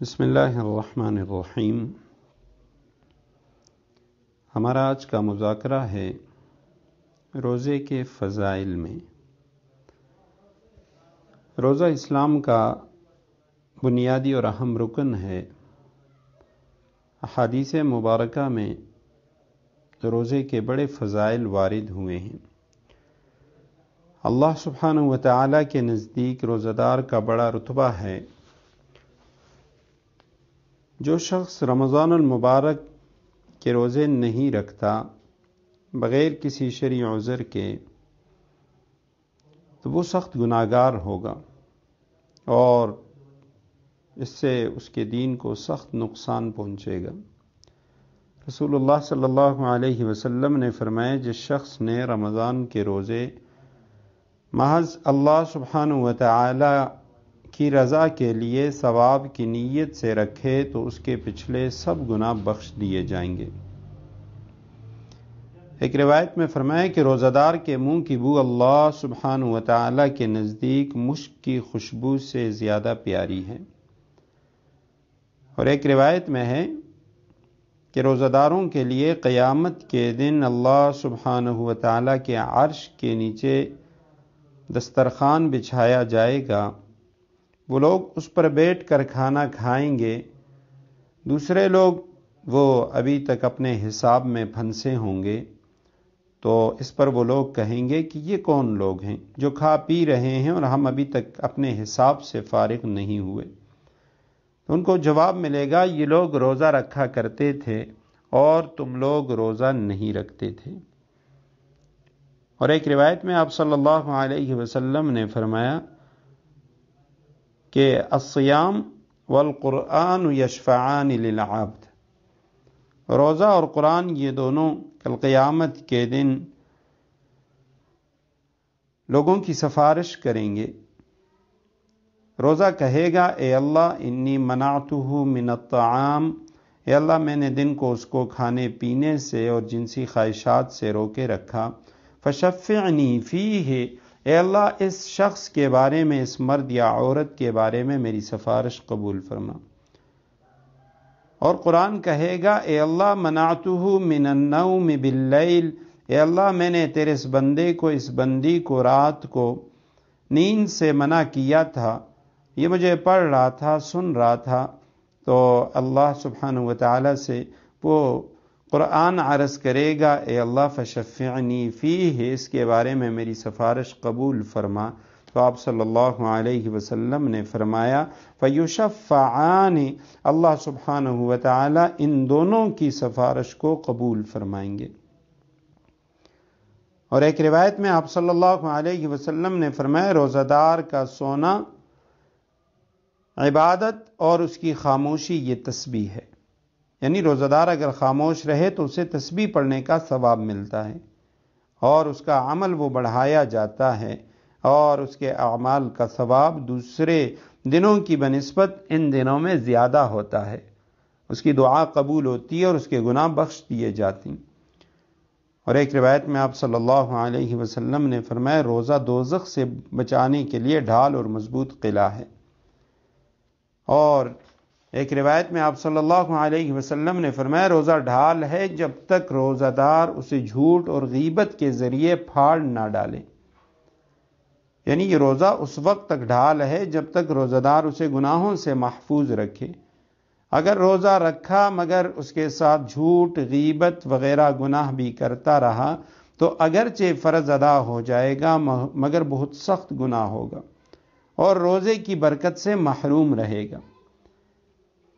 بسم اللہ الرحمن الرحیم ہمارا آج کا مذاکرہ ہے روزے کے فضائل میں روزہ اسلام کا بنیادی اور اہم رکن ہے حادیث مبارکہ میں روزے کے بڑے فضائل وارد ہوئے ہیں اللہ سبحانہ و تعالیٰ کے نزدیک روزہ دار کا بڑا رتبہ ہے جو شخص رمضان المبارک کے روزے نہیں رکھتا بغیر کسی شریع عذر کے تو وہ سخت گناگار ہوگا اور اس سے اس کے دین کو سخت نقصان پہنچے گا رسول اللہ صلی اللہ علیہ وسلم نے فرمایا جس شخص نے رمضان کے روزے محض اللہ سبحانہ و تعالی کی رضا کے لیے ثواب کی نیت سے رکھے تو اس کے پچھلے سب گناہ بخش دیے جائیں گے ایک روایت میں فرمائے کہ روزہ دار کے منہ کی بو اللہ سبحان و تعالیٰ کے نزدیک مشک کی خوشبو سے زیادہ پیاری ہے اور ایک روایت میں ہے کہ روزہ داروں کے لیے قیامت کے دن اللہ سبحان و تعالیٰ کے عرش کے نیچے دسترخوان بچھایا جائے گا وہ لوگ اس پر بیٹھ کر کھانا کھائیں گے دوسرے لوگ وہ ابھی تک اپنے حساب میں پھنسے ہوں گے تو اس پر وہ لوگ کہیں گے کہ یہ کون لوگ ہیں جو کھا پی رہے ہیں اور ہم ابھی تک اپنے حساب سے فارغ نہیں ہوئے تو ان کو جواب ملے گا یہ لوگ روزہ رکھا کرتے تھے اور تم لوگ روزہ نہیں رکھتے تھے اور ایک روایت میں آپ صلی اللہ علیہ وسلم نے فرمایا کہ للعبد روزہ اور قرآن یہ دونوں کل قیامت کے دن لوگوں کی سفارش کریں گے روزہ کہے گا اے اللہ انی مناط من الطعام اے اللہ میں نے دن کو اس کو کھانے پینے سے اور جنسی خواہشات سے روکے رکھا فشفعنی فی ہے اے اللہ اس شخص کے بارے میں اس مرد یا عورت کے بارے میں میری سفارش قبول فرما اور قرآن کہے گا اے اللہ من النوم باللیل اے اللہ میں نے تیرے اس بندے کو اس بندی کو رات کو نیند سے منع کیا تھا یہ مجھے پڑھ رہا تھا سن رہا تھا تو اللہ سبحانہ و تعالیٰ سے وہ قرآن عرض کرے گا اے اللہ فشفعنی فی ہے اس کے بارے میں میری سفارش قبول فرما تو آپ صلی اللہ علیہ وسلم نے فرمایا فیوشف اللہ سبحان و تعالی ان دونوں کی سفارش کو قبول فرمائیں گے اور ایک روایت میں آپ صلی اللہ علیہ وسلم نے فرمایا روزہ دار کا سونا عبادت اور اس کی خاموشی یہ تسبیح ہے یعنی روزہ دار اگر خاموش رہے تو اسے تسبیح پڑھنے کا ثواب ملتا ہے اور اس کا عمل وہ بڑھایا جاتا ہے اور اس کے اعمال کا ثواب دوسرے دنوں کی بنسبت ان دنوں میں زیادہ ہوتا ہے اس کی دعا قبول ہوتی ہے اور اس کے گناہ بخش دیے جاتی اور ایک روایت میں آپ صلی اللہ علیہ وسلم نے فرمایا روزہ دوزخ سے بچانے کے لیے ڈھال اور مضبوط قلعہ ہے اور ایک روایت میں آپ صلی اللہ علیہ وسلم نے فرمایا روزہ ڈھال ہے جب تک روزہ دار اسے جھوٹ اور غیبت کے ذریعے پھاڑ نہ ڈالے یعنی یہ روزہ اس وقت تک ڈھال ہے جب تک روزہ دار اسے گناہوں سے محفوظ رکھے اگر روزہ رکھا مگر اس کے ساتھ جھوٹ غیبت وغیرہ گناہ بھی کرتا رہا تو اگرچہ فرض ادا ہو جائے گا مگر بہت سخت گناہ ہوگا اور روزے کی برکت سے محروم رہے گا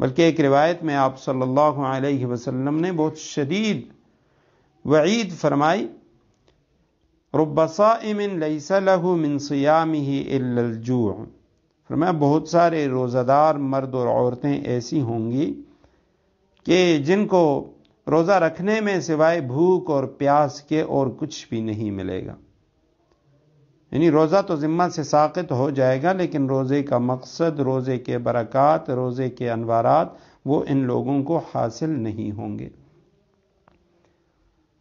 بلکہ ایک روایت میں آپ صلی اللہ علیہ وسلم نے بہت شدید وعید فرمائی رب صائم له من صيامه الا الجوع فرمایا بہت سارے روزہ دار مرد اور عورتیں ایسی ہوں گی کہ جن کو روزہ رکھنے میں سوائے بھوک اور پیاس کے اور کچھ بھی نہیں ملے گا یعنی روزہ تو ذمہ سے ساقت ہو جائے گا لیکن روزے کا مقصد روزے کے برکات روزے کے انوارات وہ ان لوگوں کو حاصل نہیں ہوں گے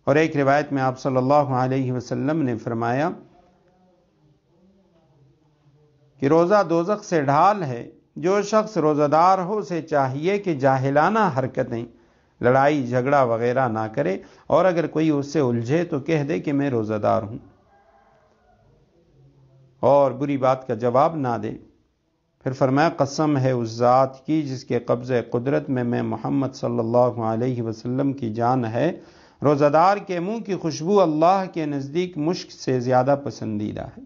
اور ایک روایت میں آپ صلی اللہ علیہ وسلم نے فرمایا کہ روزہ دوزق سے ڈھال ہے جو شخص روزہ دار ہو اسے چاہیے کہ جاہلانہ حرکتیں لڑائی جھگڑا وغیرہ نہ کرے اور اگر کوئی اس سے الجھے تو کہہ دے کہ میں روزہ دار ہوں اور بری بات کا جواب نہ دیں پھر فرمایا قسم ہے اس ذات کی جس کے قبض قدرت میں میں محمد صلی اللہ علیہ وسلم کی جان ہے روزہ دار کے منہ کی خوشبو اللہ کے نزدیک مشک سے زیادہ پسندیدہ ہے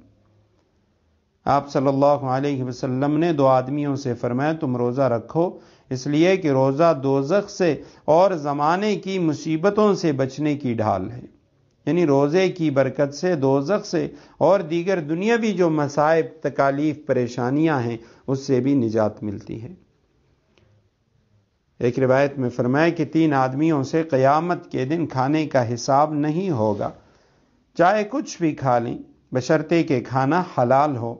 آپ صلی اللہ علیہ وسلم نے دو آدمیوں سے فرمایا تم روزہ رکھو اس لیے کہ روزہ دوزخ سے اور زمانے کی مصیبتوں سے بچنے کی ڈھال ہے یعنی روزے کی برکت سے دوزق سے اور دیگر دنیاوی جو مسائب تکالیف پریشانیاں ہیں اس سے بھی نجات ملتی ہے ایک روایت میں فرمائے کہ تین آدمیوں سے قیامت کے دن کھانے کا حساب نہیں ہوگا چاہے کچھ بھی کھا لیں بشرتے کے کھانا حلال ہو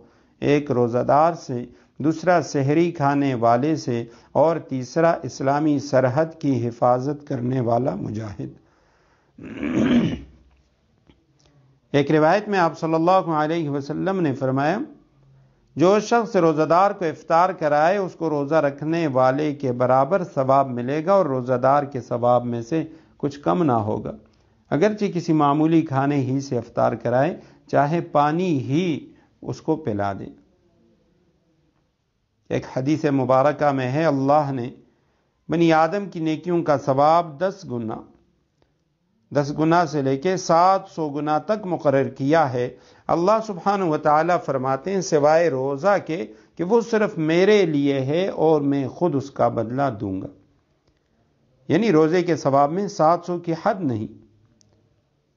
ایک روزہ دار سے دوسرا شہری کھانے والے سے اور تیسرا اسلامی سرحد کی حفاظت کرنے والا مجاہد ایک روایت میں آپ صلی اللہ علیہ وسلم نے فرمایا جو شخص روزہ دار کو افطار کرائے اس کو روزہ رکھنے والے کے برابر ثواب ملے گا اور روزہ دار کے ثواب میں سے کچھ کم نہ ہوگا اگرچہ کسی معمولی کھانے ہی سے افطار کرائے چاہے پانی ہی اس کو پلا دے ایک حدیث مبارکہ میں ہے اللہ نے بنی آدم کی نیکیوں کا ثواب دس گنا دس گنا سے لے کے سات سو گنا تک مقرر کیا ہے اللہ سبحان و تعالیٰ فرماتے ہیں سوائے روزہ کے کہ وہ صرف میرے لیے ہے اور میں خود اس کا بدلہ دوں گا یعنی روزے کے ثواب میں سات سو کی حد نہیں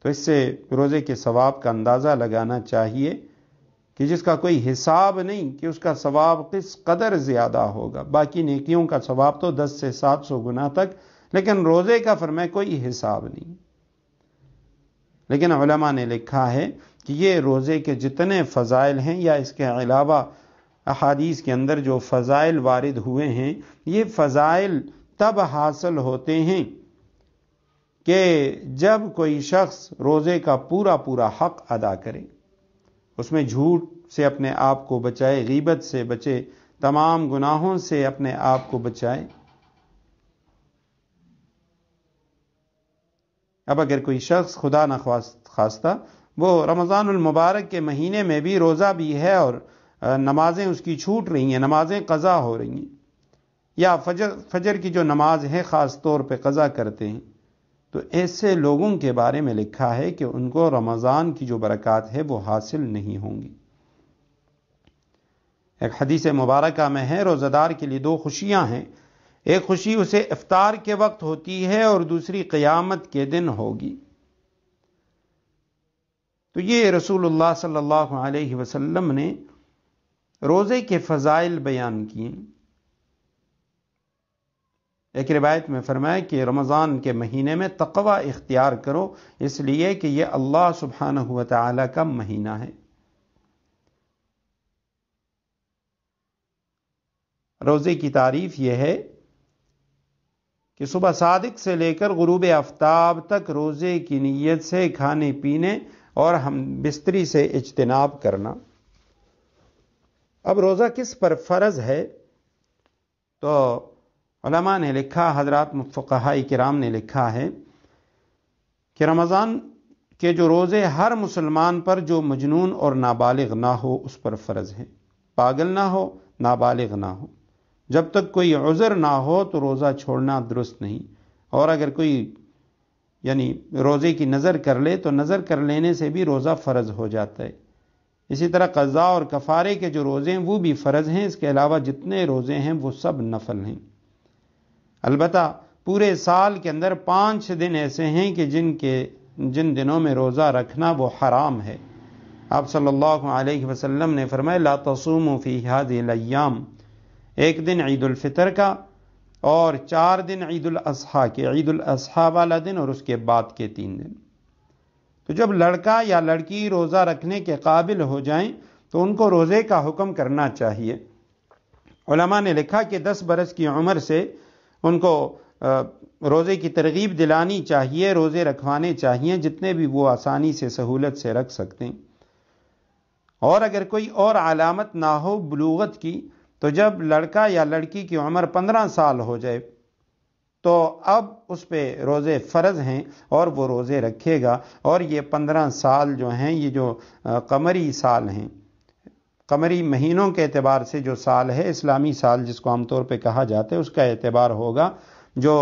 تو اس سے روزے کے ثواب کا اندازہ لگانا چاہیے کہ جس کا کوئی حساب نہیں کہ اس کا ثواب کس قدر زیادہ ہوگا باقی نیکیوں کا ثواب تو دس سے سات سو گنا تک لیکن روزے کا فرمائے کوئی حساب نہیں لیکن علماء نے لکھا ہے کہ یہ روزے کے جتنے فضائل ہیں یا اس کے علاوہ احادیث کے اندر جو فضائل وارد ہوئے ہیں یہ فضائل تب حاصل ہوتے ہیں کہ جب کوئی شخص روزے کا پورا پورا حق ادا کرے اس میں جھوٹ سے اپنے آپ کو بچائے غیبت سے بچے تمام گناہوں سے اپنے آپ کو بچائے اب اگر کوئی شخص خدا نہ خواستہ وہ رمضان المبارک کے مہینے میں بھی روزہ بھی ہے اور نمازیں اس کی چھوٹ رہی ہیں نمازیں قضا ہو رہی ہیں یا فجر فجر کی جو نماز ہے خاص طور پہ قضا کرتے ہیں تو ایسے لوگوں کے بارے میں لکھا ہے کہ ان کو رمضان کی جو برکات ہے وہ حاصل نہیں ہوں گی ایک حدیث مبارکہ میں ہے روزہ دار کے لیے دو خوشیاں ہیں ایک خوشی اسے افطار کے وقت ہوتی ہے اور دوسری قیامت کے دن ہوگی تو یہ رسول اللہ صلی اللہ علیہ وسلم نے روزے کے فضائل بیان کیے ایک روایت میں فرمایا کہ رمضان کے مہینے میں تقوی اختیار کرو اس لیے کہ یہ اللہ سبحانہ ہوا تعالی کا مہینہ ہے روزے کی تعریف یہ ہے کہ صبح صادق سے لے کر غروب آفتاب تک روزے کی نیت سے کھانے پینے اور ہم بستری سے اجتناب کرنا اب روزہ کس پر فرض ہے تو علماء نے لکھا حضرات مفقہ کرام نے لکھا ہے کہ رمضان کے جو روزے ہر مسلمان پر جو مجنون اور نابالغ نہ ہو اس پر فرض ہے پاگل نہ ہو نابالغ نہ ہو جب تک کوئی عذر نہ ہو تو روزہ چھوڑنا درست نہیں اور اگر کوئی یعنی روزے کی نظر کر لے تو نظر کر لینے سے بھی روزہ فرض ہو جاتا ہے اسی طرح قضاء اور کفارے کے جو روزے ہیں وہ بھی فرض ہیں اس کے علاوہ جتنے روزے ہیں وہ سب نفل ہیں البتہ پورے سال کے اندر پانچ دن ایسے ہیں کہ جن کے جن دنوں میں روزہ رکھنا وہ حرام ہے آپ صلی اللہ علیہ وسلم نے فرمایا لا تصوموا فی حاد الیام ایک دن عید الفطر کا اور چار دن عید الاضحیٰ کے عید الاضحیٰ والا دن اور اس کے بعد کے تین دن تو جب لڑکا یا لڑکی روزہ رکھنے کے قابل ہو جائیں تو ان کو روزے کا حکم کرنا چاہیے علماء نے لکھا کہ دس برس کی عمر سے ان کو روزے کی ترغیب دلانی چاہیے روزے رکھوانے چاہیے جتنے بھی وہ آسانی سے سہولت سے رکھ سکتے ہیں اور اگر کوئی اور علامت نہ ہو بلوغت کی تو جب لڑکا یا لڑکی کی عمر پندرہ سال ہو جائے تو اب اس پہ روزے فرض ہیں اور وہ روزے رکھے گا اور یہ پندرہ سال جو ہیں یہ جو قمری سال ہیں قمری مہینوں کے اعتبار سے جو سال ہے اسلامی سال جس کو عام طور پہ کہا جاتا ہے اس کا اعتبار ہوگا جو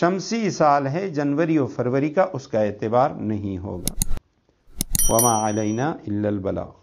شمسی سال ہے جنوری و فروری کا اس کا اعتبار نہیں ہوگا وما علینا اللہ البلاغ